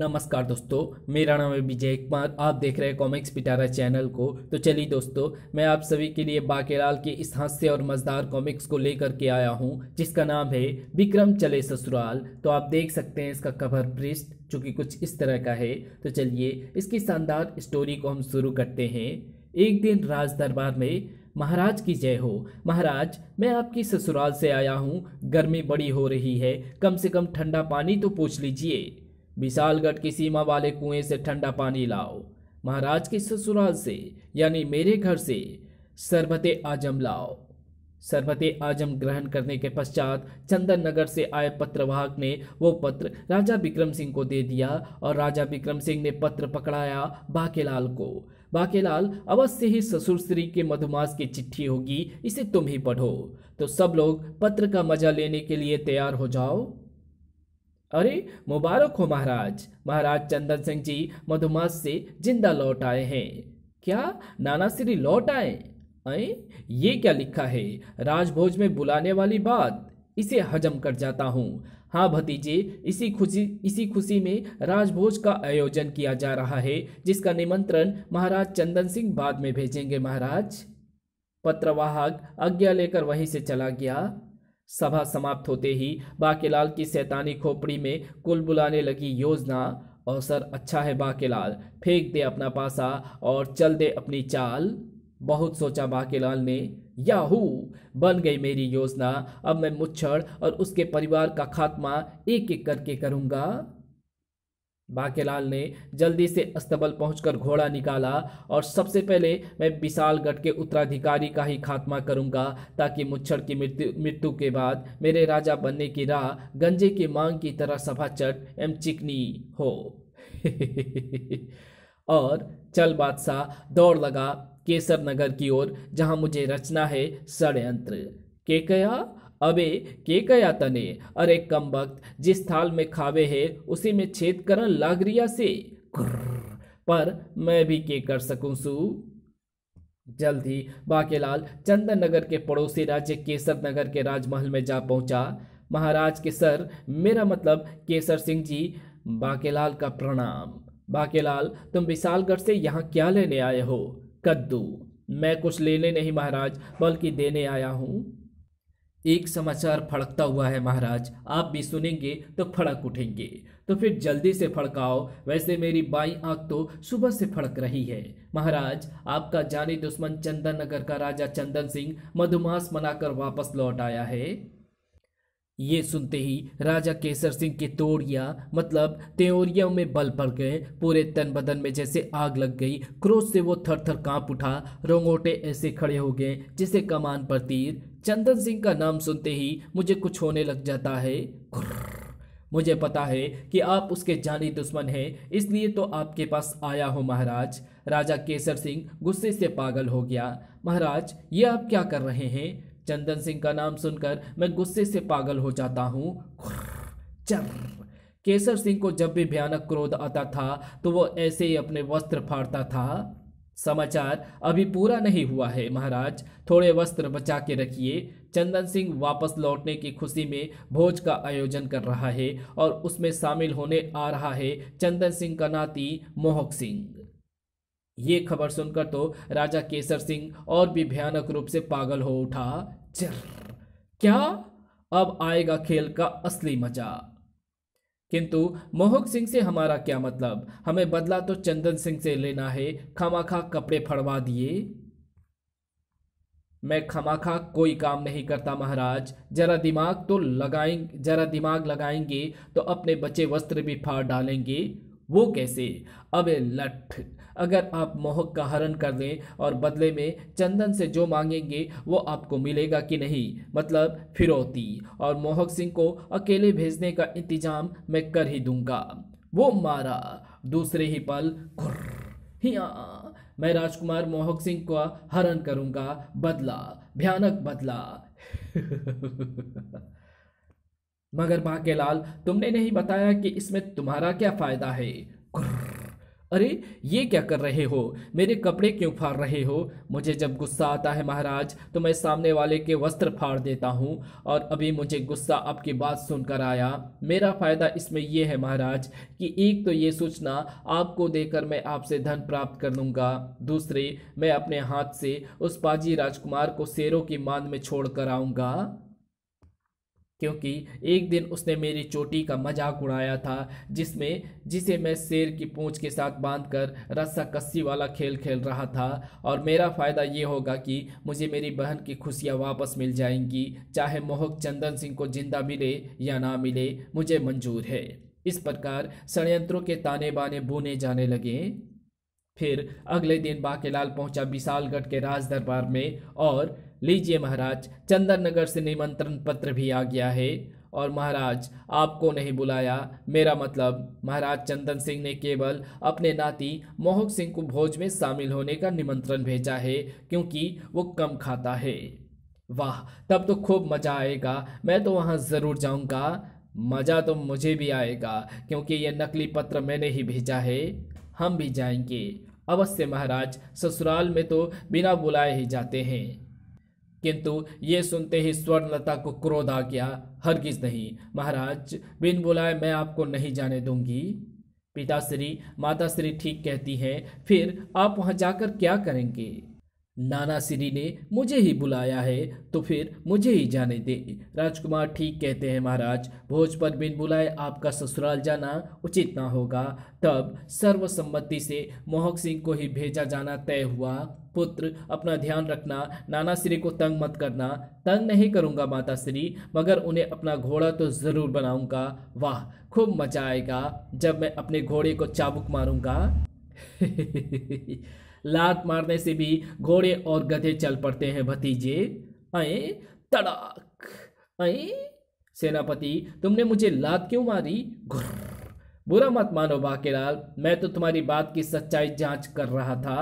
नमस्कार दोस्तों मेरा नाम है विजय कुमार आप देख रहे हैं कॉमिक्स पिटारा चैनल को तो चलिए दोस्तों मैं आप सभी के लिए बाकेलाल के इस हास्य और मजदार कॉमिक्स को लेकर के आया हूं जिसका नाम है विक्रम चले ससुराल तो आप देख सकते हैं इसका कवर पृष्ठ जो कि कुछ इस तरह का है तो चलिए इसकी शानदार स्टोरी को हम शुरू करते हैं एक दिन राज दरबार में महाराज की जय हो महाराज मैं आपकी ससुराल से आया हूँ गर्मी बड़ी हो रही है कम से कम ठंडा पानी तो पूछ लीजिए विशालगढ़ की सीमा वाले कुएं से ठंडा पानी लाओ महाराज के ससुराल से यानी मेरे घर से सरबत आजम लाओ सरबत आजम ग्रहण करने के पश्चात चंदन नगर से आए पत्रवाहक ने वो पत्र राजा विक्रम सिंह को दे दिया और राजा विक्रम सिंह ने पत्र पकड़ाया बाकेलाल को बाकेलाल अवश्य ही ससुर श्री के मधुमास की चिट्ठी होगी इसे तुम ही पढ़ो तो सब लोग पत्र का मजा लेने के लिए तैयार हो जाओ अरे मुबारक हो महाराज महाराज चंदन सिंह जी मधुमास से जिंदा लौट आए हैं क्या नाना श्री लौट आए अए ये क्या लिखा है राजभोज में बुलाने वाली बात इसे हजम कर जाता हूँ हाँ भतीजे इसी खुशी इसी खुशी में राजभोज का आयोजन किया जा रहा है जिसका निमंत्रण महाराज चंदन सिंह बाद में भेजेंगे महाराज पत्रवाहक आज्ञा लेकर वहीं से चला गया सभा समाप्त होते ही बाकेलाल की सैतानी खोपड़ी में कुल बुलाने लगी योजना और सर अच्छा है बाकेलाल फेंक दे अपना पासा और चल दे अपनी चाल बहुत सोचा बाकेलाल ने याहू बन गई मेरी योजना अब मैं मुच्छड़ और उसके परिवार का खात्मा एक एक करके करूँगा बाकेलाल ने जल्दी से अस्तबल पहुंचकर घोड़ा निकाला और सबसे पहले मैं विशालगढ़ के उत्तराधिकारी का ही खात्मा करूंगा ताकि मुच्छर की मृत्यु मृत्यु के बाद मेरे राजा बनने की राह गंजे की मांग की तरह सभाचट एवं चिकनी हो और चल बादशाह दौड़ लगा केसर नगर की ओर जहां मुझे रचना है षडयंत्र के कया अबे के कया तने अरे कम वक्त जिस थाल में खावे है उसी में छेद करन लागरिया से पर मैं भी के कर सकूं सू जल्द ही बाकेलाल चंदन नगर के पड़ोसी राज्य केसर नगर के राजमहल में जा पहुंचा महाराज के सर मेरा मतलब केसर सिंह जी बाकेलाल का प्रणाम बाकेलाल तुम विशालगढ़ से यहाँ क्या लेने आए हो कद्दू मैं कुछ लेने नहीं महाराज बल्कि देने आया हूँ एक समाचार फड़कता हुआ है महाराज आप भी सुनेंगे तो फड़क उठेंगे तो फिर जल्दी से फड़काओ वैसे मेरी बाई आंख तो सुबह से फड़क रही है महाराज आपका जानी दुश्मन चंदन नगर का राजा चंदन सिंह मधुमास मनाकर वापस लौट आया है ये सुनते ही राजा केसर सिंह की तोड़िया मतलब त्योरिया में बल पड़ गए पूरे तन बदन में जैसे आग लग गई क्रोध से वो थर थर कांप उठा रोंगोटे ऐसे खड़े हो गए जैसे कमान पर तीर चंदन सिंह का नाम सुनते ही मुझे कुछ होने लग जाता है मुझे पता है कि आप उसके जानी दुश्मन हैं इसलिए तो आपके पास आया हो महाराज राजा केसर सिंह गुस्से से पागल हो गया महाराज ये आप क्या कर रहे हैं चंदन सिंह का नाम सुनकर मैं गुस्से से पागल हो जाता हूँ केसर सिंह को जब भी भयानक क्रोध आता था तो वह ऐसे ही अपने वस्त्र फाड़ता था समाचार अभी पूरा नहीं हुआ है महाराज थोड़े वस्त्र बचा के रखिए चंदन सिंह वापस लौटने की खुशी में भोज का आयोजन कर रहा है और उसमें शामिल होने आ रहा है चंदन सिंह का नाती मोहक सिंह ये खबर सुनकर तो राजा केसर सिंह और भी भयानक रूप से पागल हो उठा चर क्या अब आएगा खेल का असली मजा किंतु मोहक सिंह से हमारा क्या मतलब हमें बदला तो चंदन सिंह से लेना है खमाखा कपड़े फड़वा दिए मैं खमाखा कोई काम नहीं करता महाराज जरा दिमाग तो लगाएंगे जरा दिमाग लगाएंगे तो अपने बचे वस्त्र भी फाड़ डालेंगे वो कैसे अबे लठ अगर आप मोहक का हरण कर दें और बदले में चंदन से जो मांगेंगे वो आपको मिलेगा कि नहीं मतलब फिरौती और मोहक सिंह को अकेले भेजने का इंतजाम मैं कर ही दूंगा वो मारा दूसरे ही पल हिया मैं राजकुमार मोहक सिंह का हरण करूंगा बदला भयानक बदला मगर लाल तुमने नहीं बताया कि इसमें तुम्हारा क्या फ़ायदा है अरे ये क्या कर रहे हो मेरे कपड़े क्यों फाड़ रहे हो मुझे जब गुस्सा आता है महाराज तो मैं सामने वाले के वस्त्र फाड़ देता हूँ और अभी मुझे गुस्सा आपकी बात सुनकर आया मेरा फ़ायदा इसमें यह है महाराज कि एक तो ये सूचना आपको देकर मैं आपसे धन प्राप्त कर लूँगा दूसरे मैं अपने हाथ से उस पाजी राजकुमार को शेरों की मान में छोड़ कर आऊँगा क्योंकि एक दिन उसने मेरी चोटी का मजाक उड़ाया था जिसमें जिसे मैं शेर की पूंछ के साथ बांधकर रस्सा कस्सी वाला खेल खेल रहा था और मेरा फ़ायदा ये होगा कि मुझे मेरी बहन की खुशियाँ वापस मिल जाएंगी चाहे मोहक चंदन सिंह को जिंदा मिले या ना मिले मुझे मंजूर है इस प्रकार षडयंत्रों के ताने बाने बुने जाने लगे फिर अगले दिन बाकेलाल पहुंचा विशालगढ़ के राज दरबार में और लीजिए महाराज चंदन नगर से निमंत्रण पत्र भी आ गया है और महाराज आपको नहीं बुलाया मेरा मतलब महाराज चंदन सिंह ने केवल अपने नाती मोहक सिंह को भोज में शामिल होने का निमंत्रण भेजा है क्योंकि वो कम खाता है वाह तब तो खूब मज़ा आएगा मैं तो वहाँ ज़रूर जाऊँगा मज़ा तो मुझे भी आएगा क्योंकि ये नकली पत्र मैंने ही भेजा है हम भी जाएंगे अवश्य महाराज ससुराल में तो बिना बुलाए ही जाते हैं किंतु ये सुनते ही स्वर्णलता को क्रोध आ गया हरगिज नहीं महाराज बिन बुलाए मैं आपको नहीं जाने दूंगी पिताश्री माता श्री ठीक कहती हैं फिर आप वहाँ जाकर क्या करेंगे नाना श्री ने मुझे ही बुलाया है तो फिर मुझे ही जाने दे राजकुमार ठीक कहते हैं महाराज भोज पर बिन बुलाए आपका ससुराल जाना उचित ना होगा तब सर्वसम्मति से मोहक सिंह को ही भेजा जाना तय हुआ पुत्र अपना ध्यान रखना नाना श्री को तंग मत करना तंग नहीं करूँगा माता श्री मगर उन्हें अपना घोड़ा तो ज़रूर बनाऊंगा वाह खूब मजा आएगा जब मैं अपने घोड़े को चाबुक मारूंगा लात मारने से भी घोड़े और गधे चल पड़ते हैं भतीजे अए तड़ाक अए सेनापति तुमने मुझे लात क्यों मारी बुरा मत मानो बाकेलाल मैं तो तुम्हारी बात की सच्चाई जांच कर रहा था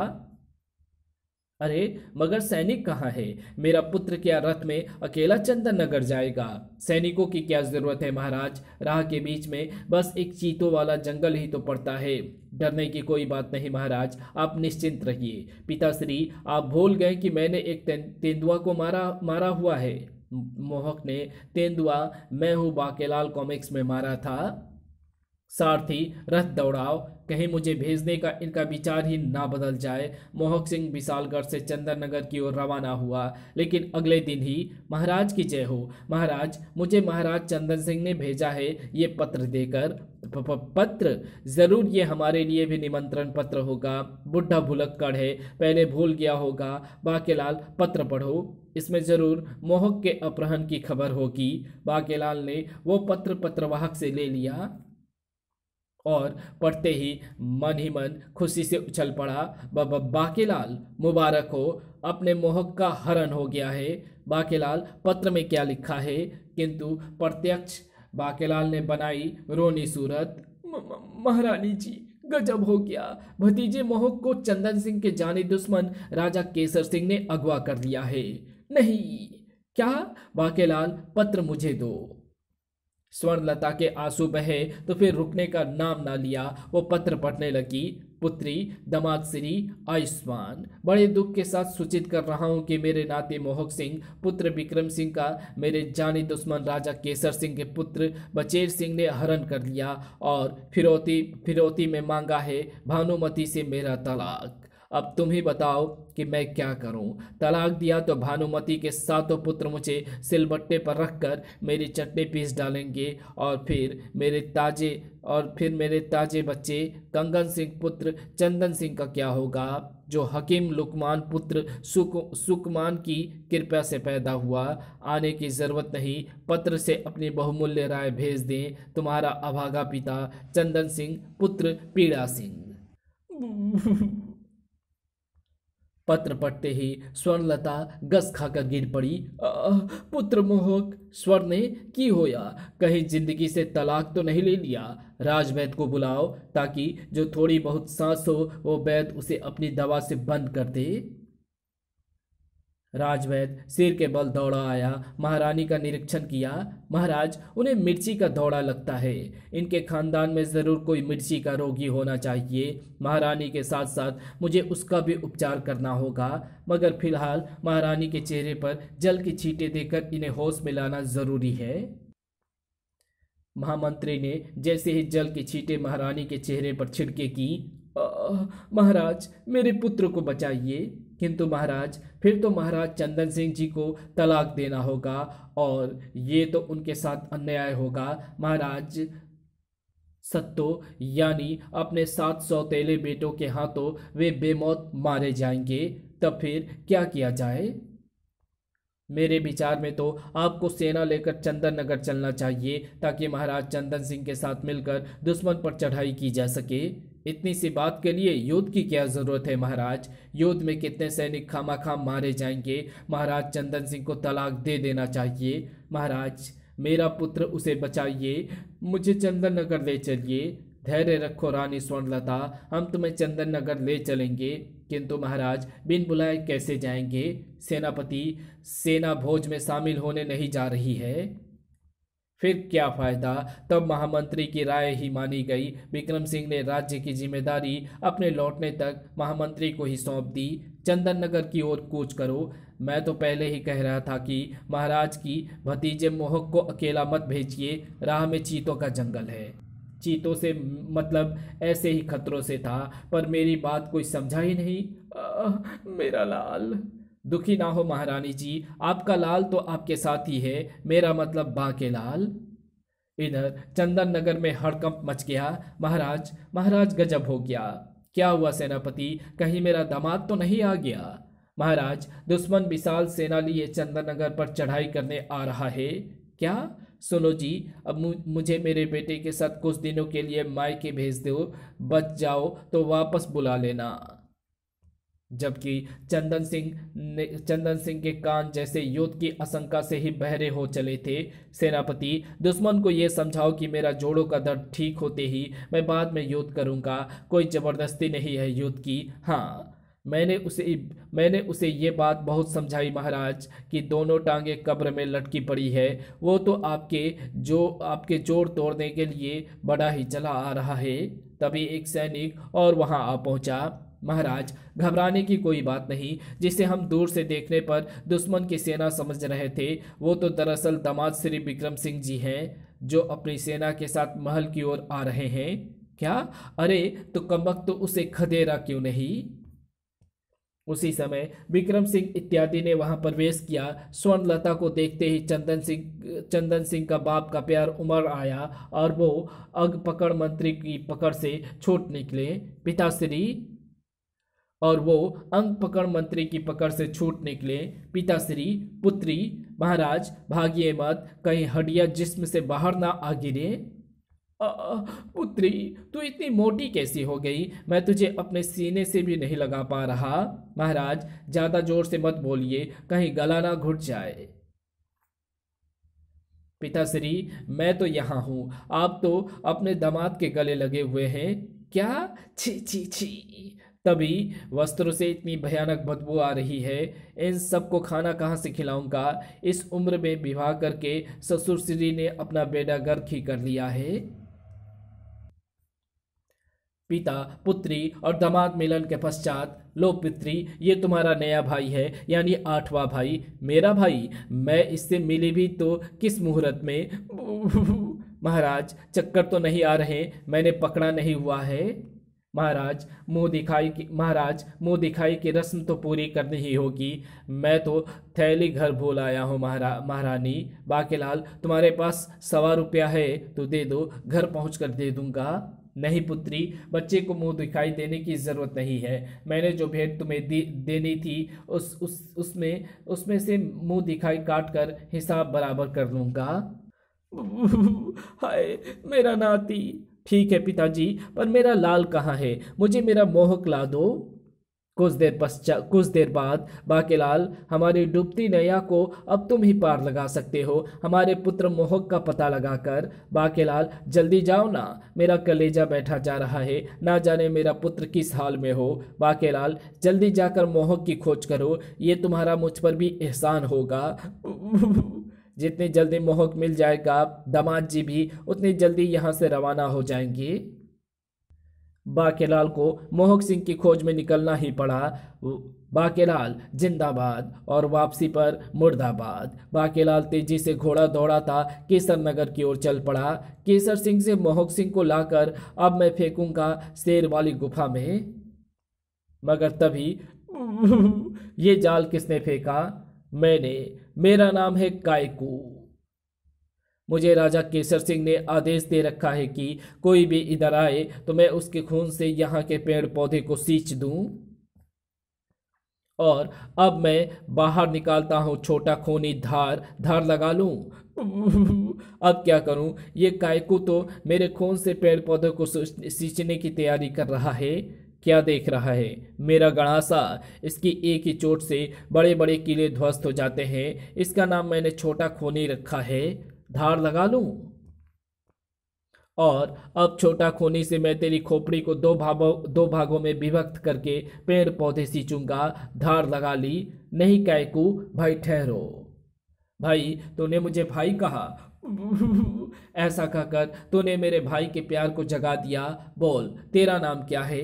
अरे मगर सैनिक कहाँ है मेरा पुत्र क्या रथ में अकेला चंदन नगर जाएगा सैनिकों की क्या जरूरत है महाराज राह के बीच में बस एक चीतों वाला जंगल ही तो पड़ता है डरने की कोई बात नहीं महाराज आप निश्चिंत रहिए पिताश्री आप भूल गए कि मैंने एक तेंदुआ को मारा मारा हुआ है मोहक ने तेंदुआ मैं हूँ बाकेलाल कॉमिक्स में मारा था सारथी रथ दौड़ाओ कहीं मुझे भेजने का इनका विचार ही ना बदल जाए मोहक सिंह विशालगढ़ से चंदनगर की ओर रवाना हुआ लेकिन अगले दिन ही महाराज की जय हो महाराज मुझे महाराज चंदन सिंह ने भेजा है ये पत्र देकर पत्र ज़रूर ये हमारे लिए भी निमंत्रण पत्र होगा बुढ़ा भुलक्कड़ है पहले भूल गया होगा बाकेलाल पत्र पढ़ो इसमें ज़रूर मोहक के अपहरण की खबर होगी बाकेलाल ने वो पत्र पत्रवाहक से ले लिया और पढ़ते ही मन ही मन खुशी से उछल पड़ा बाबा बाकेलाल मुबारक हो अपने मोहक का हरण हो गया है बाकेलाल पत्र में क्या लिखा है किंतु प्रत्यक्ष बाकेलाल ने बनाई रोनी सूरत महारानी जी गजब हो गया भतीजे मोहक को चंदन सिंह के जाने दुश्मन राजा केसर सिंह ने अगवा कर लिया है नहीं क्या बाकेलाल पत्र मुझे दो स्वर्णलता के आंसू बहे तो फिर रुकने का नाम ना लिया वो पत्र पढ़ने लगी पुत्री दमाद श्री आयुष्मान बड़े दुख के साथ सूचित कर रहा हूँ कि मेरे नाते मोहक सिंह पुत्र विक्रम सिंह का मेरे जानी दुश्मन राजा केसर सिंह के पुत्र बचेर सिंह ने हरण कर लिया और फिरौती फिरौती में मांगा है भानुमति से मेरा तलाक अब तुम ही बताओ कि मैं क्या करूं तलाक दिया तो भानुमति के सातों पुत्र मुझे सिलबट्टे पर रखकर मेरी चटनी पीस डालेंगे और फिर मेरे ताजे और फिर मेरे ताजे बच्चे कंगन सिंह पुत्र चंदन सिंह का क्या होगा जो हकीम लुकमान पुत्र सुक सुकमान की कृपा से पैदा हुआ आने की ज़रूरत नहीं पत्र से अपनी बहुमूल्य राय भेज दें तुम्हारा अभागा पिता चंदन सिंह पुत्र पीड़ा सिंह पत्र पढ़ते ही स्वर्णलता गस खाकर गिर पड़ी पुत्र मोहक स्वर ने की होया कहीं जिंदगी से तलाक तो नहीं ले लिया राजवैद को बुलाओ ताकि जो थोड़ी बहुत सांस हो वो वैद उसे अपनी दवा से बंद कर दे राजवैद सिर के बल दौड़ा आया महारानी का निरीक्षण किया महाराज उन्हें मिर्ची का दौड़ा लगता है इनके खानदान में ज़रूर कोई मिर्ची का रोगी होना चाहिए महारानी के साथ साथ मुझे उसका भी उपचार करना होगा मगर फिलहाल महारानी के चेहरे पर जल की छींटे देकर इन्हें होश में लाना ज़रूरी है महामंत्री ने जैसे ही जल की छींटे महारानी के चेहरे पर छिड़के की महाराज मेरे पुत्र को बचाइए किंतु महाराज फिर तो महाराज चंदन सिंह जी को तलाक देना होगा और ये तो उनके साथ अन्याय होगा महाराज सत्तो यानी अपने सात सौ तेले बेटों के हाथों वे बेमौत मारे जाएंगे तब फिर क्या किया जाए मेरे विचार में तो आपको सेना लेकर चंदन नगर चलना चाहिए ताकि महाराज चंदन सिंह के साथ मिलकर दुश्मन पर चढ़ाई की जा सके इतनी सी बात के लिए युद्ध की क्या ज़रूरत है महाराज युद्ध में कितने सैनिक खामा खाम मारे जाएंगे महाराज चंदन सिंह को तलाक दे देना चाहिए महाराज मेरा पुत्र उसे बचाइए मुझे चंदन नगर ले चलिए धैर्य रखो रानी स्वर्णलता हम तुम्हें चंदन नगर ले चलेंगे किंतु महाराज बिन बुलाए कैसे जाएंगे सेनापति सेना भोज में शामिल होने नहीं जा रही है फिर क्या फायदा तब महामंत्री की राय ही मानी गई विक्रम सिंह ने राज्य की जिम्मेदारी अपने लौटने तक महामंत्री को ही सौंप दी चंदन नगर की ओर कूच करो मैं तो पहले ही कह रहा था कि महाराज की भतीजे मोहक को अकेला मत भेजिए राह में चीतों का जंगल है चीतों से मतलब ऐसे ही खतरों से था पर मेरी बात कोई समझा ही नहीं आ, मेरा लाल दुखी ना हो महारानी जी आपका लाल तो आपके साथ ही है मेरा मतलब बाके लाल इधर चंदन नगर में हड़कंप मच गया महाराज महाराज गजब हो गया क्या हुआ सेनापति कहीं मेरा दामाद तो नहीं आ गया महाराज दुश्मन विशाल सेना लिए चंदन नगर पर चढ़ाई करने आ रहा है क्या सुनो जी अब मुझे मेरे बेटे के साथ कुछ दिनों के लिए मायके भेज दो बच जाओ तो वापस बुला लेना जबकि चंदन सिंह ने चंदन सिंह के कान जैसे युद्ध की आशंका से ही बहरे हो चले थे सेनापति दुश्मन को यह समझाओ कि मेरा जोड़ों का दर्द ठीक होते ही मैं बाद में युद्ध करूंगा कोई ज़बरदस्ती नहीं है युद्ध की हाँ मैंने उसे मैंने उसे ये बात बहुत समझाई महाराज कि दोनों टांगे कब्र में लटकी पड़ी है वो तो आपके जो आपके जोर तोड़ने के लिए बड़ा ही चला आ रहा है तभी एक सैनिक और वहाँ आ पहुँचा महाराज घबराने की कोई बात नहीं जिसे हम दूर से देखने पर दुश्मन की सेना समझ रहे थे वो तो दरअसल दामाद श्री विक्रम सिंह जी हैं जो अपनी सेना के साथ महल की ओर आ रहे हैं क्या अरे तो कमक तो उसे खदेरा क्यों नहीं उसी समय विक्रम सिंह इत्यादि ने वहां प्रवेश किया स्वर्णलता को देखते ही चंदन सिंह चंदन सिंह का बाप का प्यार उमड़ आया और वो अग पकड़ मंत्री की पकड़ से छूट निकले पिताश्री और वो अंग पकड़ मंत्री की पकड़ से छूट निकले पिताश्री पुत्री महाराज भागिए मत कहीं हड्डिया जिस्म से बाहर ना आ गिरे पुत्री तू इतनी मोटी कैसी हो गई मैं तुझे अपने सीने से भी नहीं लगा पा रहा महाराज ज़्यादा जोर से मत बोलिए कहीं गला ना घुट जाए पिताश्री मैं तो यहाँ हूँ आप तो अपने दामाद के गले लगे हुए हैं क्या छी छी छी तभी वस्त्रों से इतनी भयानक बदबू आ रही है इन सबको खाना कहाँ से खिलाऊंगा इस उम्र में विवाह करके ससुर श्री ने अपना बेटा गर्क ही कर लिया है पिता पुत्री और दामाद मिलन के पश्चात लो पित्री ये तुम्हारा नया भाई है यानी आठवां भाई मेरा भाई मैं इससे मिली भी तो किस मुहूर्त में महाराज चक्कर तो नहीं आ रहे मैंने पकड़ा नहीं हुआ है महाराज मुँह दिखाई की महाराज मुँह दिखाई की रस्म तो पूरी करनी ही होगी मैं तो थैली घर भूल आया हूँ महारा महारानी बाकेलाल तुम्हारे पास सवा रुपया है तो दे दो घर पहुँच कर दे दूँगा नहीं पुत्री बच्चे को मुंह दिखाई देने की ज़रूरत नहीं है मैंने जो भेंट तुम्हें दी देनी थी उस उस उसमें उसमें से मुंह दिखाई काट कर हिसाब बराबर कर लूँगा हाय मेरा नाती ठीक है पिताजी पर मेरा लाल कहाँ है मुझे मेरा मोहक ला दो कुछ देर पश्चात कुछ देर बाद बाकेलाल हमारी डूबती नैया को अब तुम ही पार लगा सकते हो हमारे पुत्र मोहक का पता लगाकर बाकेलाल जल्दी जाओ ना मेरा कलेजा बैठा जा रहा है ना जाने मेरा पुत्र किस हाल में हो बाकेलाल जल्दी जाकर मोहक की खोज करो ये तुम्हारा मुझ पर भी एहसान होगा जितनी जल्दी मोहक मिल जाएगा दामाद जी भी उतनी जल्दी यहाँ से रवाना हो जाएंगी बाकेलाल को मोहक सिंह की खोज में निकलना ही पड़ा बाकेलाल जिंदाबाद और वापसी पर मुर्दाबाद बाकेलाल तेजी से घोड़ा दौड़ा था केसर नगर की ओर चल पड़ा केसर सिंह से मोहक सिंह को लाकर अब मैं फेंकूंगा शेर वाली गुफा में मगर तभी ये जाल किसने फेंका मैंने मेरा नाम है कायकू मुझे राजा केसर सिंह ने आदेश दे रखा है कि कोई भी इधर आए तो मैं उसके खून से यहाँ के पेड़ पौधे को सींच दूँ और अब मैं बाहर निकालता हूँ छोटा खूनी धार धार लगा लूँ अब क्या करूँ ये कायकू तो मेरे खून से पेड़ पौधों को सींचने की तैयारी कर रहा है क्या देख रहा है मेरा गणासा इसकी एक ही चोट से बड़े बड़े किले ध्वस्त हो जाते हैं इसका नाम मैंने छोटा खूनी रखा है धार लगा लूँ और अब छोटा खूनी से मैं तेरी खोपड़ी को दो भागों दो भागों में विभक्त करके पेड़ पौधे सींचूंगा धार लगा ली नहीं कैकू भाई ठहरो भाई तूने मुझे भाई कहा ऐसा कहकर तूने मेरे भाई के प्यार को जगा दिया बोल तेरा नाम क्या है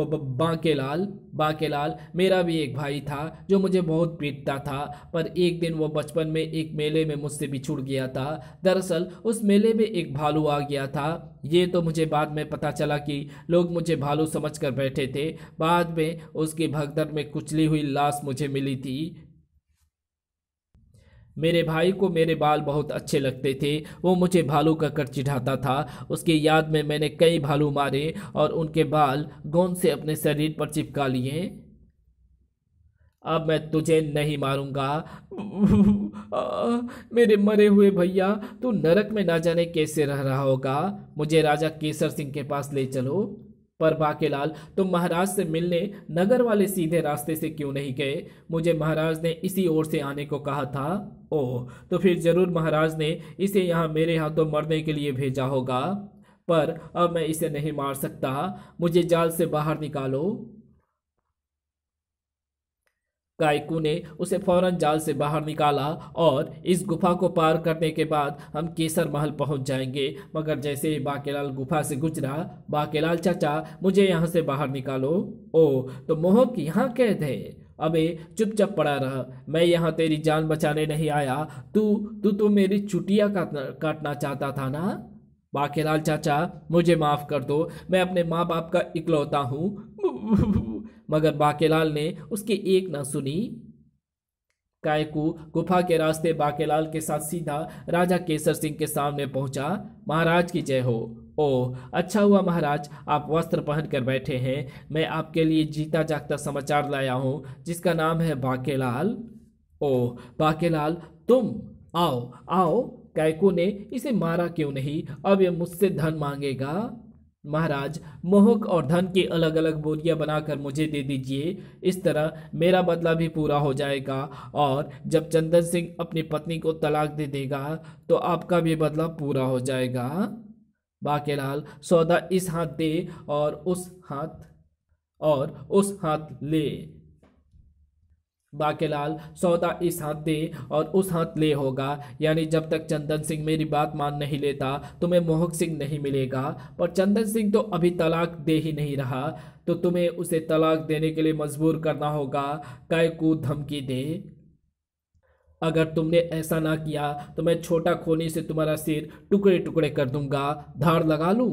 बाँके लाल बाके लाल मेरा भी एक भाई था जो मुझे बहुत पीटता था पर एक दिन वो बचपन में एक मेले में मुझसे भी छुड़ गया था दरअसल उस मेले में एक भालू आ गया था ये तो मुझे बाद में पता चला कि लोग मुझे भालू समझ कर बैठे थे बाद में उसकी भगदड़ में कुचली हुई लाश मुझे मिली थी मेरे भाई को मेरे बाल बहुत अच्छे लगते थे वो मुझे भालू का कर चिढ़ाता था उसकी याद में मैंने कई भालू मारे और उनके बाल गोंद से अपने शरीर पर चिपका लिए अब मैं तुझे नहीं मारूंगा मेरे मरे हुए भैया तू नरक में ना जाने कैसे रह रहा होगा मुझे राजा केसर सिंह के पास ले चलो पर बाकेलाल तुम तो महाराज से मिलने नगर वाले सीधे रास्ते से क्यों नहीं गए मुझे महाराज ने इसी ओर से आने को कहा था ओह तो फिर जरूर महाराज ने इसे यहाँ मेरे हाथों मरने के लिए भेजा होगा पर अब मैं इसे नहीं मार सकता मुझे जाल से बाहर निकालो गायकू ने उसे फौरन जाल से बाहर निकाला और इस गुफा को पार करने के बाद हम केसर महल पहुंच जाएंगे मगर जैसे ही बाकेलाल गुफा से गुजरा बाकेलाल चाचा मुझे यहाँ से बाहर निकालो ओ तो मोहक यहाँ कैद है अबे चुपचाप पड़ा रहा मैं यहाँ तेरी जान बचाने नहीं आया तू तू तो मेरी चुटिया काटना चाहता था ना बाकेलाल चाचा मुझे माफ़ कर दो मैं अपने माँ बाप का इकलौता हूँ मगर बाकेलाल ने उसकी एक ना सुनी कायकू गुफा के रास्ते बाकेलाल के साथ सीधा राजा केसर सिंह के सामने पहुंचा महाराज की जय हो ओह अच्छा हुआ महाराज आप वस्त्र पहनकर बैठे हैं मैं आपके लिए जीता जागता समाचार लाया हूँ जिसका नाम है बाकेलाल ओह बाकेलाल तुम आओ आओ कायकू ने इसे मारा क्यों नहीं अब ये मुझसे धन मांगेगा महाराज मोहक और धन की अलग अलग बोलियाँ बनाकर मुझे दे दीजिए इस तरह मेरा बदला भी पूरा हो जाएगा और जब चंदन सिंह अपनी पत्नी को तलाक दे देगा तो आपका भी बदला पूरा हो जाएगा बाकेलाल सौदा इस हाथ दे और उस हाथ और उस हाथ ले बाकेलाल सौदा इस हाथ दे और उस हाथ ले होगा यानी जब तक चंदन सिंह मेरी बात मान नहीं लेता तुम्हें मोहक सिंह नहीं मिलेगा पर चंदन सिंह तो अभी तलाक दे ही नहीं रहा तो तुम्हें उसे तलाक देने के लिए मजबूर करना होगा काय को धमकी दे अगर तुमने ऐसा ना किया तो मैं छोटा खोने से तुम्हारा सिर टुकड़े टुकड़े कर दूंगा धार लगा लूँ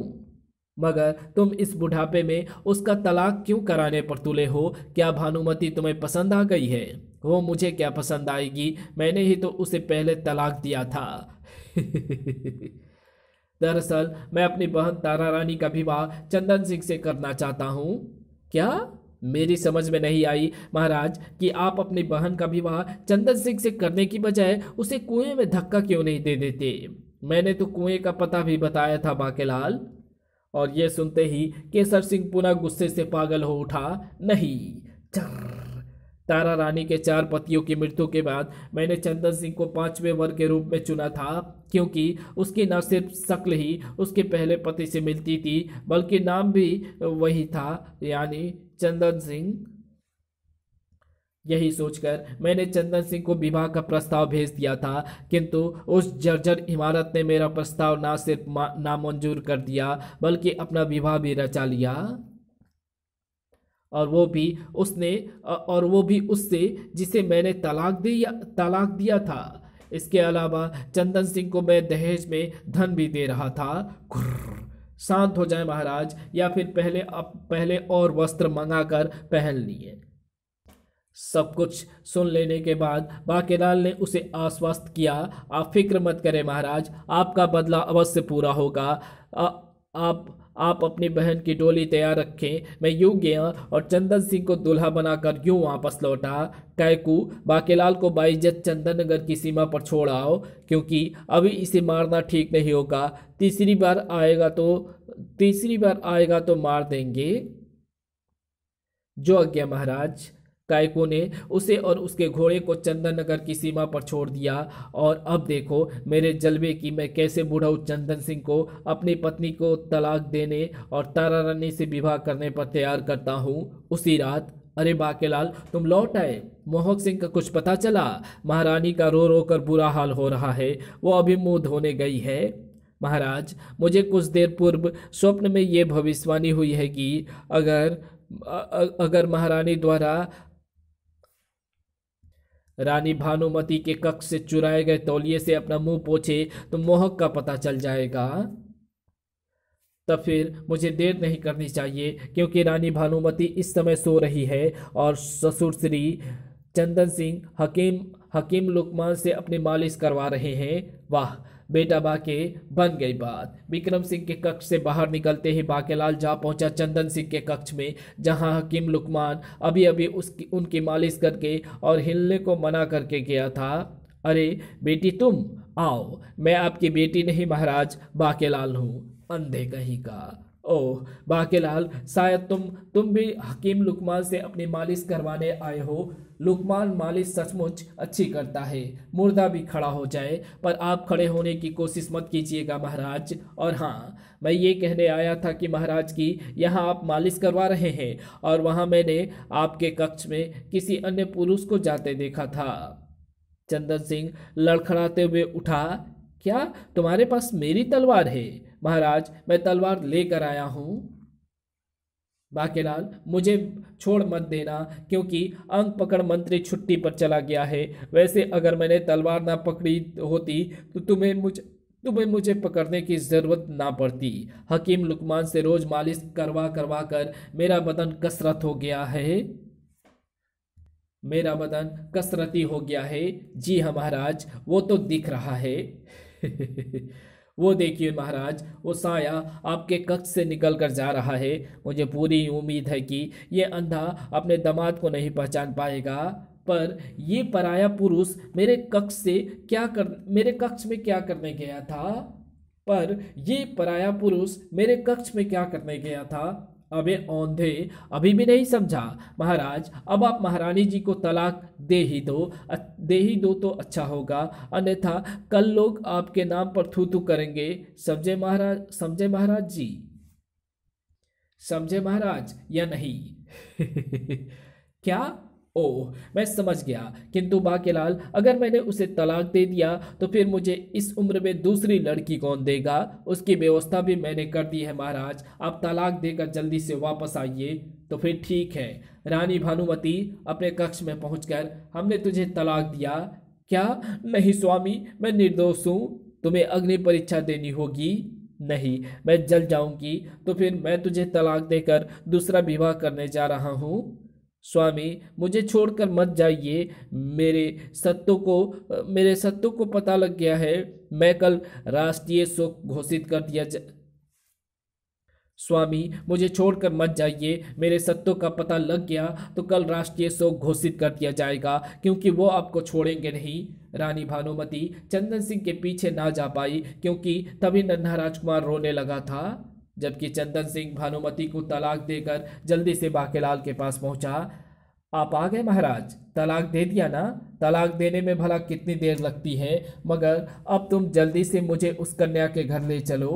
मगर तुम इस बुढ़ापे में उसका तलाक क्यों कराने पर तुले हो क्या भानुमति तुम्हें पसंद आ गई है वो मुझे क्या पसंद आएगी मैंने ही तो उसे पहले तलाक दिया था दरअसल मैं अपनी बहन तारा रानी का विवाह चंदन सिंह से करना चाहता हूँ क्या मेरी समझ में नहीं आई महाराज कि आप अपनी बहन का विवाह चंदन सिंह से करने की बजाय उसे कुएं में धक्का क्यों नहीं दे देते मैंने तो कुएं का पता भी बताया था बाकेलाल और ये सुनते ही केसर सिंह पुनः गुस्से से पागल हो उठा नहीं तारा रानी के चार पतियों की मृत्यु के बाद मैंने चंदन सिंह को पांचवें वर के रूप में चुना था क्योंकि उसकी न सिर्फ शक्ल ही उसके पहले पति से मिलती थी बल्कि नाम भी वही था यानी चंदन सिंह यही सोचकर मैंने चंदन सिंह को विवाह का प्रस्ताव भेज दिया था किंतु उस जर्जर इमारत ने मेरा प्रस्ताव ना सिर्फ नामंजूर कर दिया बल्कि अपना विवाह भी रचा लिया और वो भी उसने और वो भी उससे जिसे मैंने तलाक दिया तलाक दिया था इसके अलावा चंदन सिंह को मैं दहेज में धन भी दे रहा था शांत हो जाए महाराज या फिर पहले अब पहले और वस्त्र मंगाकर पहन लिए सब कुछ सुन लेने के बाद बाकेलाल ने उसे आश्वस्त किया आप फिक्र मत करें महाराज आपका बदला अवश्य पूरा होगा आ, आप आप अपनी बहन की डोली तैयार रखें मैं यूँ गया और चंदन सिंह को दुल्हा बनाकर यूँ वापस लौटा कैकू बाकेलाल को बाइजत नगर की सीमा पर छोड़ आओ क्योंकि अभी इसे मारना ठीक नहीं होगा तीसरी बार आएगा तो तीसरी बार आएगा तो मार देंगे जो आज्ञा महाराज कायको ने उसे और उसके घोड़े को चंदन नगर की सीमा पर छोड़ दिया और अब देखो मेरे जलवे की मैं कैसे बुढ़ाऊ चंदन सिंह को अपनी पत्नी को तलाक देने और तारा रानी से विवाह करने पर तैयार करता हूँ उसी रात अरे बाकेलाल तुम लौट आए मोहक सिंह का कुछ पता चला महारानी का रो रो कर बुरा हाल हो रहा है वो अभी मुंह धोने गई है महाराज मुझे कुछ देर पूर्व स्वप्न में ये भविष्यवाणी हुई है कि अगर अगर महारानी द्वारा रानी भानुमति के कक्ष से चुराए गए तौलिए से अपना मुंह पोछे तो मोहक का पता चल जाएगा तब फिर मुझे देर नहीं करनी चाहिए क्योंकि रानी भानुमति इस समय सो रही है और ससुर श्री चंदन सिंह हकीम हकीम लुकमान से अपनी मालिश करवा रहे हैं वाह बेटा बाके बन गई बात विक्रम सिंह के कक्ष से बाहर निकलते ही बाकेलाल जा पहुंचा चंदन सिंह के कक्ष में जहां हकीम लुकमान अभी अभी उसकी उनकी मालिश करके और हिलने को मना करके गया था अरे बेटी तुम आओ मैं आपकी बेटी नहीं महाराज बाकेलाल हूँ अंधे कहीं का ओह बाकेलाल शायद तुम तुम भी हकीम लुकमान से अपनी मालिश करवाने आए हो लुकमान मालिश सचमुच अच्छी करता है मुर्दा भी खड़ा हो जाए पर आप खड़े होने की कोशिश मत कीजिएगा महाराज और हाँ मैं ये कहने आया था कि महाराज की यहाँ आप मालिश करवा रहे हैं और वहाँ मैंने आपके कक्ष में किसी अन्य पुरुष को जाते देखा था चंदन सिंह लड़खड़ाते हुए उठा क्या तुम्हारे पास मेरी तलवार है महाराज मैं तलवार लेकर आया हूँ बाकेलाल मुझे छोड़ मत देना क्योंकि अंग पकड़ मंत्री छुट्टी पर चला गया है वैसे अगर मैंने तलवार ना पकड़ी होती तो तुम्हें मुझ तुम्हें मुझे पकड़ने की ज़रूरत ना पड़ती हकीम लुकमान से रोज़ मालिश करवा करवा कर मेरा बदन कसरत हो गया है मेरा बदन कसरती हो गया है जी हाँ महाराज वो तो दिख रहा है वो देखिए महाराज वो साया आपके कक्ष से निकल कर जा रहा है मुझे पूरी उम्मीद है कि ये अंधा अपने दामाद को नहीं पहचान पाएगा पर ये पराया पुरुष मेरे कक्ष से क्या कर मेरे कक्ष में क्या करने गया था पर ये पराया पुरुष मेरे कक्ष में क्या करने गया था अबे औंधे अभी भी नहीं समझा महाराज अब आप महारानी जी को तलाक दे ही दो दे ही दो तो अच्छा होगा अन्यथा कल लोग आपके नाम पर थू थू करेंगे समझे महाराज समझे महाराज जी समझे महाराज या नहीं क्या ओह मैं समझ गया किंतु बाकेलाल अगर मैंने उसे तलाक दे दिया तो फिर मुझे इस उम्र में दूसरी लड़की कौन देगा उसकी व्यवस्था भी मैंने कर दी है महाराज आप तलाक देकर जल्दी से वापस आइए तो फिर ठीक है रानी भानुमति अपने कक्ष में पहुँच हमने तुझे तलाक दिया क्या नहीं स्वामी मैं निर्दोष हूँ तुम्हें अग्नि परीक्षा देनी होगी नहीं मैं जल जाऊंगी तो फिर मैं तुझे तलाक देकर दूसरा विवाह करने जा रहा हूँ स्वामी मुझे छोड़कर मत जाइए मेरे सत्तों को मेरे सत्तों को पता लग गया है मैं कल राष्ट्रीय शोक घोषित कर दिया जा स्वामी मुझे छोड़कर मत जाइए मेरे सत्यों का पता लग गया तो कल राष्ट्रीय शोक घोषित कर दिया जाएगा क्योंकि वो आपको छोड़ेंगे नहीं रानी भानुमति चंदन सिंह के पीछे ना जा पाई क्योंकि तभी नन्हा राजकुमार रोने लगा था जबकि चंदन सिंह भानुमति को तलाक देकर जल्दी से बाकेलाल के पास पहुंचा आप आ गए महाराज तलाक दे दिया ना तलाक देने में भला कितनी देर लगती है मगर अब तुम जल्दी से मुझे उस कन्या के घर ले चलो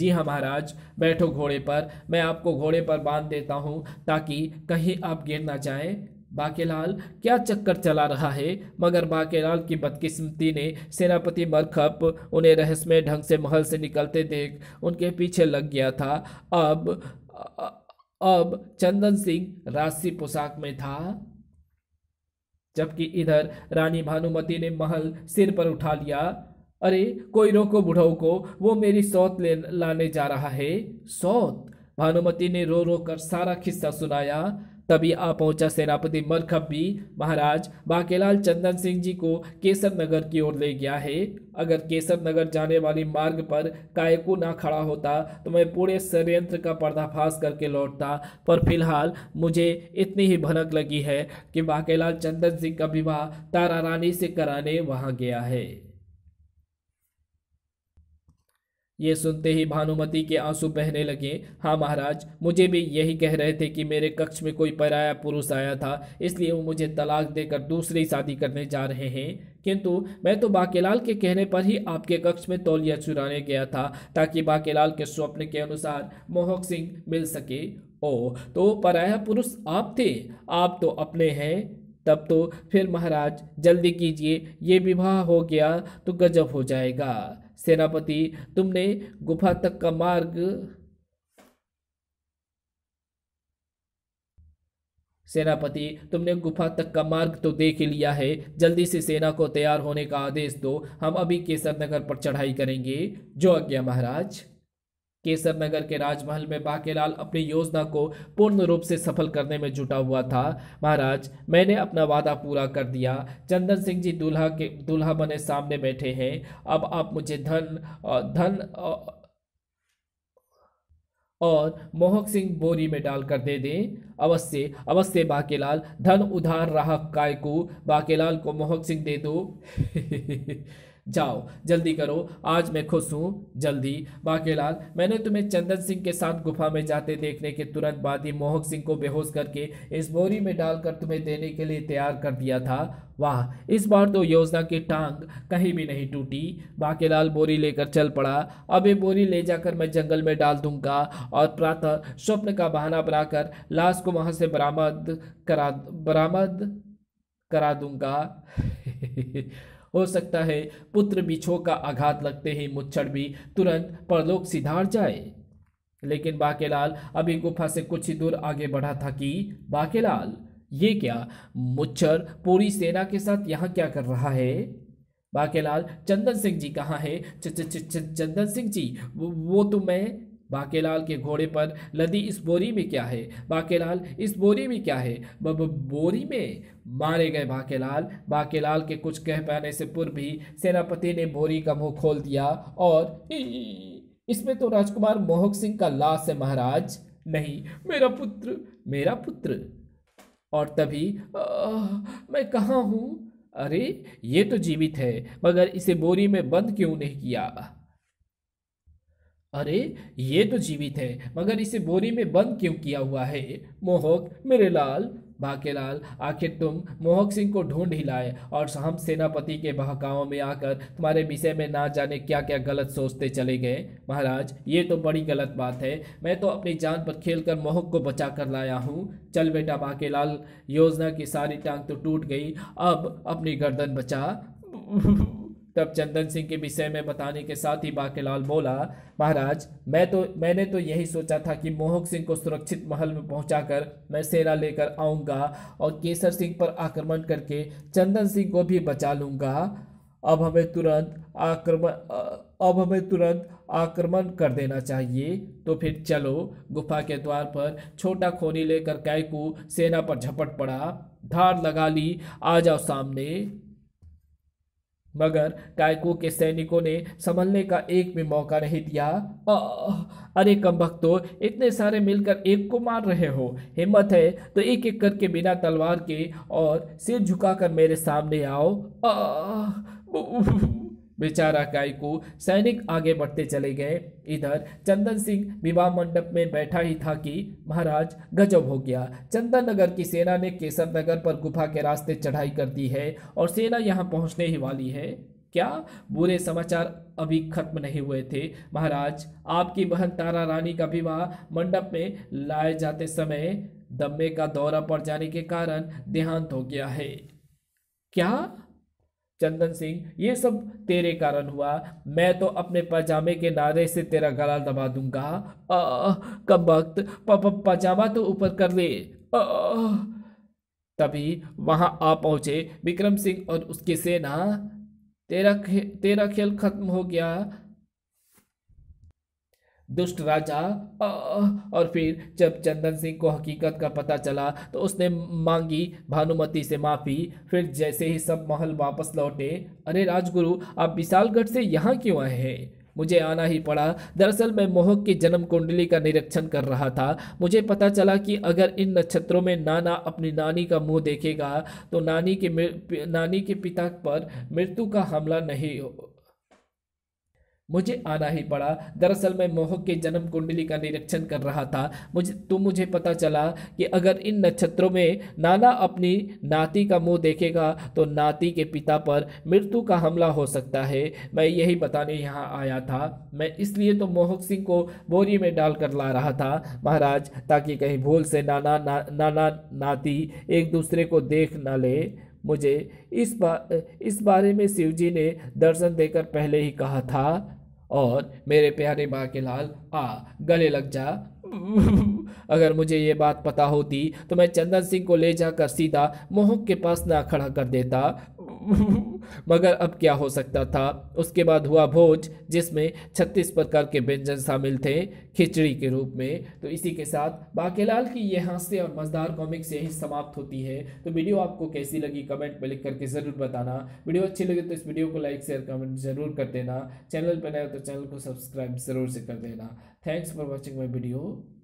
जी हाँ महाराज बैठो घोड़े पर मैं आपको घोड़े पर बांध देता हूँ ताकि कहीं आप गिर ना जाएं बाकेलाल क्या चक्कर चला रहा है मगर बाकेलाल की बदकिस्मती ने सेनापति मरखप उन्हें रहस्यमय ढंग से महल से निकलते देख उनके पीछे लग गया था अब अब चंदन सिंह राशि पोशाक में था जबकि इधर रानी भानुमति ने महल सिर पर उठा लिया अरे कोई रोको बुढ़ऊ को वो मेरी सौत ले लाने जा रहा है सौत भानुमति ने रो रो कर सारा खिस्सा सुनाया तभी आ पहुंचा सेनापति मरखब भी महाराज बाकेलाल चंदन सिंह जी को केसर नगर की ओर ले गया है अगर केसर नगर जाने वाली मार्ग पर कायकू ना खड़ा होता तो मैं पूरे षडयंत्र का पर्दाफाश करके लौटता पर फिलहाल मुझे इतनी ही भनक लगी है कि बाकेलाल चंदन सिंह का विवाह तारा रानी से कराने वहाँ गया है ये सुनते ही भानुमति के आंसू बहने लगे हाँ महाराज मुझे भी यही कह रहे थे कि मेरे कक्ष में कोई पराया पुरुष आया था इसलिए वो मुझे तलाक देकर दूसरी शादी करने जा रहे हैं किंतु मैं तो बाकेलाल के कहने पर ही आपके कक्ष में तौलिया चुराने गया था ताकि बाकेलाल के स्वप्न के अनुसार मोहक सिंह मिल सके ओ तो पराया पुरुष आप थे आप तो अपने हैं तब तो फिर महाराज जल्दी कीजिए ये विवाह हो गया तो गजब हो जाएगा सेनापति तुमने गुफा तक का मार्ग सेनापति तुमने गुफा तक का मार्ग तो देख लिया है जल्दी से सेना को तैयार होने का आदेश दो हम अभी केसर नगर पर चढ़ाई करेंगे जो आज्ञा महाराज केसर नगर के राजमहल में बाकेलाल अपनी योजना को पूर्ण रूप से सफल करने में जुटा हुआ था महाराज मैंने अपना वादा पूरा कर दिया चंदन सिंह जी दूल्हा के दूल्हा बने सामने बैठे हैं अब आप मुझे धन धन और मोहक सिंह बोरी में डालकर दे दें अवश्य अवश्य बाकेलाल धन उधार रहा काय को बाकेलाल को मोहक सिंह दे दो जाओ जल्दी करो आज मैं खुश हूँ जल्दी बाकेलाल मैंने तुम्हें चंदन सिंह के साथ गुफा में जाते देखने के तुरंत बाद ही मोहक सिंह को बेहोश करके इस बोरी में डालकर तुम्हें देने के लिए तैयार कर दिया था वाह इस बार तो योजना की टांग कहीं भी नहीं टूटी बाकेलाल बोरी लेकर चल पड़ा अब ये बोरी ले जाकर मैं जंगल में डाल दूंगा और प्रातः स्वप्न का बहाना बनाकर लाश को वहाँ से बरामद करा बरामद करा दूंगा हो सकता है पुत्र बिछो का आघात लगते ही मुच्छड़ भी तुरंत परलोक सिधार जाए लेकिन बाकेलाल अभी गुफा से कुछ ही दूर आगे बढ़ा था कि बाकेलाल ये क्या मुच्छर पूरी सेना के साथ यहाँ क्या कर रहा है बाकेलाल चंदन सिंह जी कहाँ है चंदन सिंह जी वो, वो तो मैं बाकेलाल के घोड़े पर लदी इस बोरी में क्या है बाकेलाल इस बोरी में क्या है बब बोरी में मारे गए बाकेलाल बाकेलाल के कुछ कह पाने से पूर्व ही सेनापति ने बोरी का मुंह खोल दिया और इसमें तो राजकुमार मोहक सिंह का लाश है महाराज नहीं मेरा पुत्र मेरा पुत्र और तभी आ, मैं कहाँ हूँ अरे ये तो जीवित है मगर इसे बोरी में बंद क्यों नहीं किया अरे ये तो जीवित है मगर इसे बोरी में बंद क्यों किया हुआ है मोहक मेरे लाल भाकेलाल आखिर तुम मोहक सिंह को ढूंढ ही लाए और हम सेनापति के बहकाओं में आकर तुम्हारे विषय में ना जाने क्या क्या गलत सोचते चले गए महाराज ये तो बड़ी गलत बात है मैं तो अपनी जान पर खेल कर मोहक को बचा कर लाया हूँ चल बेटा भाकेलाल योजना की सारी टांग तो टूट गई अब अपनी गर्दन बचा तब चंदन सिंह के विषय में बताने के साथ ही बाकेलाल बोला महाराज मैं तो मैंने तो यही सोचा था कि मोहक सिंह को सुरक्षित महल में पहुंचाकर मैं सेना लेकर आऊँगा और केसर सिंह पर आक्रमण करके चंदन सिंह को भी बचा लूँगा अब हमें तुरंत आक्रमण अब हमें तुरंत आक्रमण कर देना चाहिए तो फिर चलो गुफा के द्वार पर छोटा खोनी लेकर कैकू सेना पर झपट पड़ा धार लगा ली आ जाओ सामने मगर कायको के सैनिकों ने संभलने का एक भी मौका नहीं दिया अरे कम भक्तो इतने सारे मिलकर एक को मार रहे हो हिम्मत है तो एक एक करके बिना तलवार के और सिर झुकाकर मेरे सामने आओ आ, बेचारा को सैनिक आगे बढ़ते चले गए इधर चंदन सिंह विवाह मंडप में बैठा ही था कि महाराज गजब हो गया चंदन नगर की सेना ने केसर नगर पर गुफा के रास्ते चढ़ाई कर दी है और सेना यहाँ पहुँचने ही वाली है क्या बुरे समाचार अभी खत्म नहीं हुए थे महाराज आपकी बहन तारा रानी का विवाह मंडप में लाए जाते समय दम्मे का दौरा पड़ जाने के कारण देहांत हो गया है क्या चंदन सिंह ये सब तेरे कारण हुआ मैं तो अपने पजामे के नारे से तेरा गला दबा दूंगा कब वक्त पजामा तो ऊपर कर ले आ, तभी वहां आ पहुंचे विक्रम सिंह और उसकी सेना तेरा खे, तेरा खेल खत्म हो गया दुष्ट राजा और फिर जब चंदन सिंह को हकीकत का पता चला तो उसने मांगी भानुमति से माफ़ी फिर जैसे ही सब महल वापस लौटे अरे राजगुरु आप विशालगढ़ से यहाँ क्यों आए हैं मुझे आना ही पड़ा दरअसल मैं मोहक की जन्म कुंडली का निरीक्षण कर रहा था मुझे पता चला कि अगर इन नक्षत्रों में नाना अपनी नानी का मुंह देखेगा तो नानी के नानी के पिता पर मृत्यु का हमला नहीं मुझे आना ही पड़ा दरअसल मैं मोहक के जन्म कुंडली का निरीक्षण कर रहा था मुझे तो मुझे पता चला कि अगर इन नक्षत्रों में नाना अपनी नाती का मुंह देखेगा तो नाती के पिता पर मृत्यु का हमला हो सकता है मैं यही बताने यहाँ आया था मैं इसलिए तो मोहक सिंह को बोरी में डाल कर ला रहा था महाराज ताकि कहीं भूल से नाना ना, नाना नाती एक दूसरे को देख न ले मुझे इस बा, इस बारे में शिवजी ने दर्शन देकर पहले ही कहा था और मेरे प्यारे बाकेलाल आ गले लग जा अगर मुझे ये बात पता होती तो मैं चंदन सिंह को ले जाकर सीधा मोहक के पास ना खड़ा कर देता मगर अब क्या हो सकता था उसके बाद हुआ भोज जिसमें छत्तीस प्रकार के व्यंजन शामिल थे खिचड़ी के रूप में तो इसी के साथ बाकेलाल की ये हास्य और मजदार कॉमिक्स यही समाप्त होती है तो वीडियो आपको कैसी लगी कमेंट में लिख करके ज़रूर बताना वीडियो अच्छी लगे तो इस वीडियो को लाइक शेयर कमेंट ज़रूर कर देना चैनल पर नए तो चैनल को सब्सक्राइब ज़रूर से कर देना thanks for watching my video